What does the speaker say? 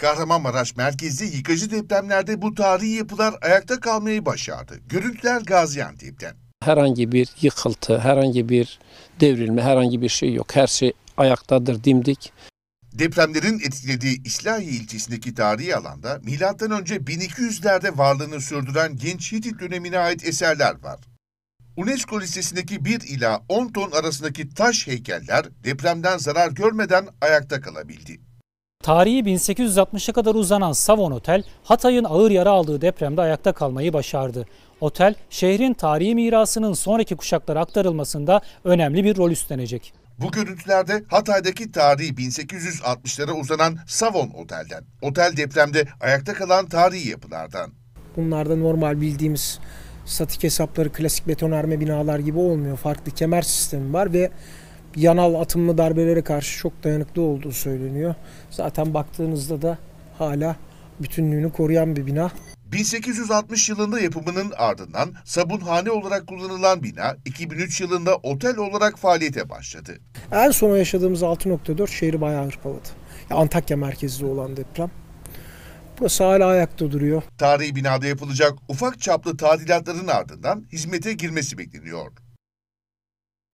Kahramanmaraş merkezli yıkıcı depremlerde bu tarihi yapılar ayakta kalmayı başardı. Görüntüler Gaziantep'ten. Herhangi bir yıkıntı, herhangi bir devrilme, herhangi bir şey yok. Her şey ayaktadır, dimdik. Depremlerin etkilediği İslahiye ilçesindeki tarihi alanda M.Ö. 1200'lerde varlığını sürdüren genç Hitit dönemine ait eserler var. UNESCO listesindeki 1 ila 10 ton arasındaki taş heykeller depremden zarar görmeden ayakta kalabildi. Tarihi 1860'a kadar uzanan Savon Otel, Hatay'ın ağır yara aldığı depremde ayakta kalmayı başardı. Otel, şehrin tarihi mirasının sonraki kuşaklara aktarılmasında önemli bir rol üstlenecek. Bu görüntülerde Hatay'daki tarihi 1860'lara uzanan Savon Otel'den. Otel depremde ayakta kalan tarihi yapılardan. Bunlarda normal bildiğimiz statik hesapları klasik betonarme binalar gibi olmuyor. Farklı kemer sistemi var ve yanal atımlı darbelere karşı çok dayanıklı olduğu söyleniyor. Zaten baktığınızda da hala bütünlüğünü koruyan bir bina. 1860 yılında yapımının ardından sabunhane olarak kullanılan bina 2003 yılında otel olarak faaliyete başladı. En son yaşadığımız 6.4 şehri bayağı hırpaladı. Ya Antakya merkezli olan deprem. Burası hala ayakta duruyor. Tarihi binada yapılacak ufak çaplı tadilatların ardından hizmete girmesi bekleniyor.